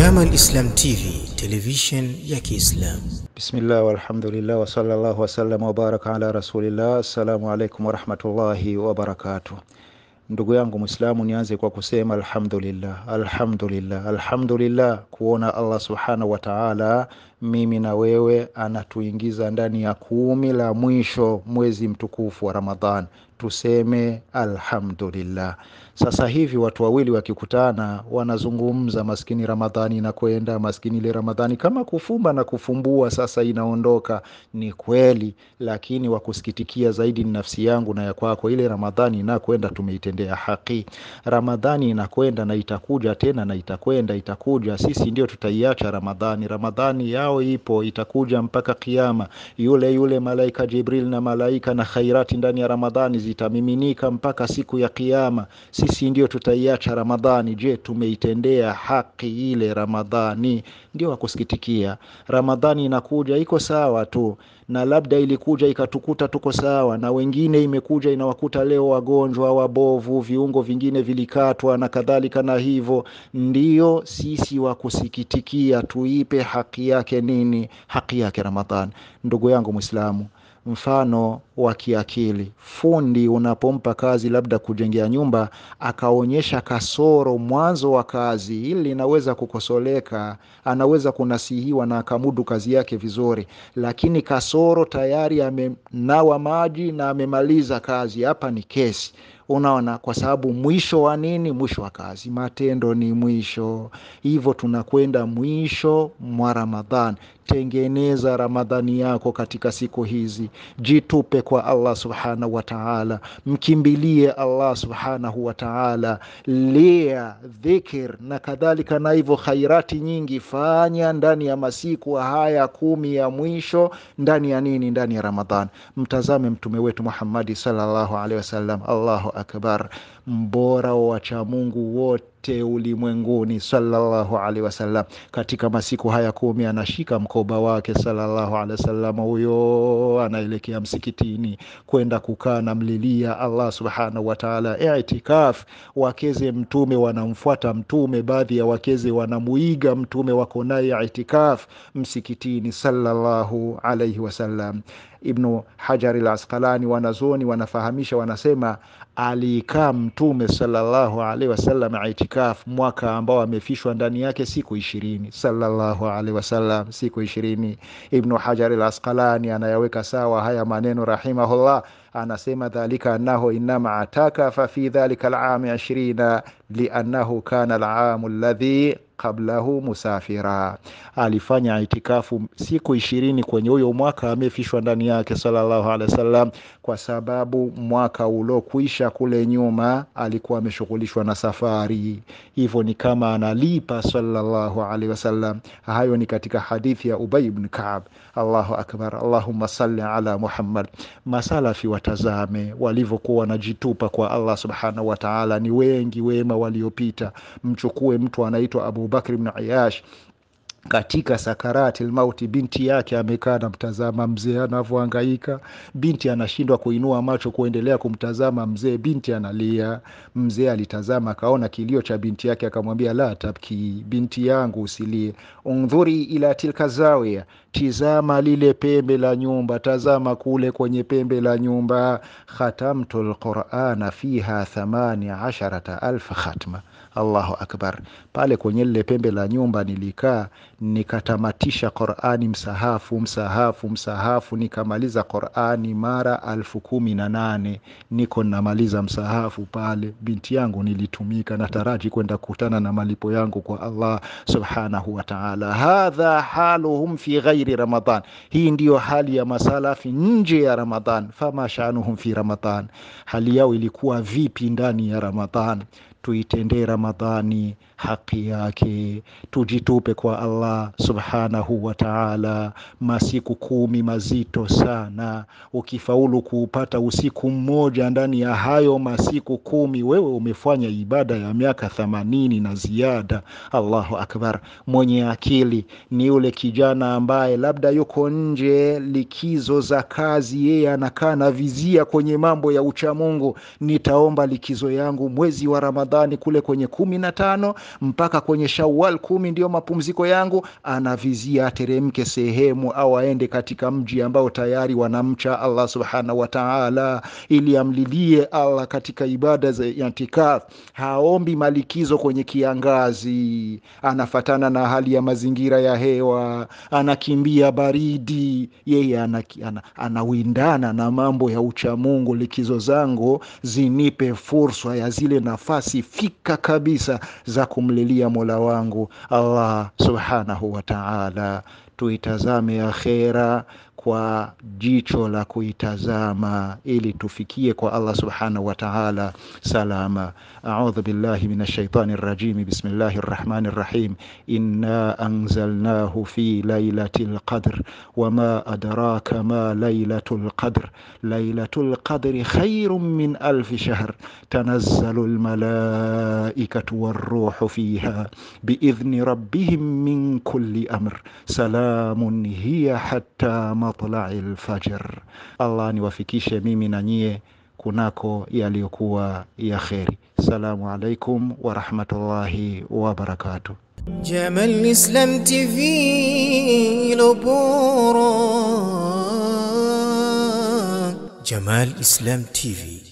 Jamal Islam TV, television ya Kiislamu. Bismillah walhamdulillah wa sallallahu wa wabaraka ala rasulillah. Assalamu alaikum wa wabarakatuh. Ndugu yangu Mwislamu, nianze kwa kusema alhamdulillah, alhamdulillah, alhamdulillah kuona Allah subhanahu wa ta'ala mimi na wewe, anatuingiza ndani ya kumi la mwisho mwezi mtukufu wa Ramadhan, tuseme alhamdulillah. Sasa hivi watu wawili wakikutana wanazungumza, maskini Ramadhani inakwenda, maskini ile Ramadhani kama kufumba na kufumbua, sasa inaondoka. Ni kweli, lakini wakusikitikia zaidi ni nafsi yangu na ya kwako. Ile Ramadhani inakwenda, tumeitendea haki. Ramadhani inakwenda na itakuja tena na itakwenda, itakuja. Sisi ndio tutaiacha Ramadhani. Ramadhani yao yao ipo itakuja mpaka kiyama. Yule yule malaika Jibril na malaika na khairati ndani ya Ramadhani zitamiminika mpaka siku ya kiyama. Sisi ndio tutaiacha Ramadhani. Je, tumeitendea haki ile Ramadhani? Ndio wakusikitikia. Ramadhani inakuja iko sawa tu na labda ilikuja ikatukuta tuko sawa, na wengine imekuja inawakuta leo wagonjwa, wabovu, viungo vingine vilikatwa na kadhalika na hivyo. ndio sisi wa kusikitikia, tuipe haki yake nini, haki yake Ramadhani, ndugu yangu Muislamu mfano wa kiakili. Fundi unapompa kazi labda kujengea nyumba, akaonyesha kasoro mwanzo wa kazi, hili linaweza kukosoleka, anaweza kunasihiwa na akamudu kazi yake vizuri, lakini kasoro tayari amenawa maji na amemaliza kazi, hapa ni kesi. Unaona, kwa sababu mwisho wa nini? Mwisho wa kazi, matendo ni mwisho. Hivyo tunakwenda mwisho mwa Ramadhan. Tengeneza Ramadhani yako katika siku hizi, jitupe kwa Allah subhanahu wa taala, mkimbilie Allah subhanahu wa taala, lia dhikir na kadhalika, na hivyo khairati nyingi fanya ndani ya masiku haya kumi ya mwisho, ndani ya nini? Ndani ya Ramadhan. Mtazame mtume wetu Muhammadi sallallahu alaihi wasallam. Allahu akbar, mbora wa wachamungu wote ulimwenguni salallahu alaihi wasallam. Katika masiku haya kumi anashika mkoba wake salallahu alaihi wasallam, huyo anaelekea msikitini kwenda kukaa na mlilia Allah subhanahu wa ta'ala, itikaf. Wakeze mtume wanamfuata mtume, baadhi ya wakeze wanamuiga mtume, wako naye itikaf msikitini salallahu alaihi wasallam. Ibnu Hajari Lasqalani, wanazoni wanafahamisha, wanasema aliikaa Mtume sallallahu alaihi wasallam itikaf mwaka ambao amefishwa ndani yake siku ishirini, sallallahu alaihi wasallam siku ishirini. Ibnu Hajari askalani anayaweka sawa haya maneno rahimahullah anasema dhalika annahu inama ataka fa fi dhalika alami ishirina liannahu kana alamu alladhi qablahu musafira, alifanya itikafu siku ishirini kwenye huyo mwaka amefishwa ndani yake sallallahu alaihi wasallam, kwa sababu mwaka ulokwisha kule nyuma alikuwa ameshughulishwa na safari, hivyo ni kama analipa sallallahu alaihi wasallam. Hayo ni katika hadithi ya Ubay ibn Ka'ab. Allahu akbar, allahumma salli ala Muhammad. Masalafi wa watazame walivyokuwa wanajitupa kwa Allah subhanahu wa ta'ala. Ni wengi wema waliopita. Mchukue mtu anaitwa Abu Bakr ibn katika sakarati lmauti, binti yake amekaa anamtazama mzee anavyoangaika Binti anashindwa kuinua macho kuendelea kumtazama mzee, binti analia. Mzee alitazama akaona kilio cha binti yake, akamwambia la tabki, binti yangu usilie. Undhuri ila tilka zawia, tizama lile pembe la nyumba, tazama kule kwenye pembe la nyumba. Khatamtu lqurana fiha 8 hatma khatma Allahu akbar. Pale kwenye lile pembe la nyumba nilikaa nikatamatisha qorani msahafu msahafu msahafu, nikamaliza qorani mara alfu kumi na nane niko namaliza msahafu pale. Binti yangu nilitumika, nataraji kwenda kukutana na malipo yangu kwa Allah subhanahu wataala Hadha haluhum fi ghairi ramadan hii ndiyo hali ya masalafi nje ya ramadan Fama shanuhum fi ramadan hali yao ilikuwa vipi ndani ya ramadan tuitendee Ramadhani haki yake, tujitupe kwa Allah subhanahu wa taala. Masiku kumi mazito sana, ukifaulu kuupata usiku mmoja ndani ya hayo masiku kumi, wewe umefanya ibada ya miaka thamanini na ziada. Allahu akbar! Mwenye akili ni yule kijana ambaye labda yuko nje likizo za kazi, yeye anakaa na vizia kwenye mambo ya uchamungu, nitaomba likizo yangu mwezi wa Ramadhani Ramadhani kule kwenye kumi na tano mpaka kwenye shawal kumi ndio mapumziko yangu, anavizia ateremke sehemu au aende katika mji ambao tayari wanamcha Allah subhanahu wataala ili amlilie Allah katika ibada za itikaf. Haombi malikizo kwenye kiangazi, anafatana na hali ya mazingira ya hewa, anakimbia baridi, yeye anawindana ana, ana na mambo ya uchamungu. Likizo zangu zinipe fursa ya zile nafasi zimesifika kabisa za kumlilia Mola wangu Allah subhanahu wa ta'ala. Tuitazame akhera kwa jicho la kuitazama ili tufikie kwa Allah subhanahu wa ta'ala salama. A'udhu billahi minash shaitani rrajim. Bismillahir rahmanir rahim. Inna anzalnahu fi lailatil qadr wama adraka ma lailatul qadr. Lailatul qadri khairun min alf shahr. Tanazzalul malaikatu warruhu fiha biidhni rabbihim min kulli amr. Salamun hiya hatta matlai lfajr Allah niwafikishe mimi na nyie kunako yaliyokuwa ya kheri. salamu alaikum warahmatullahi wabarakatuh. TV Jamal Islam TV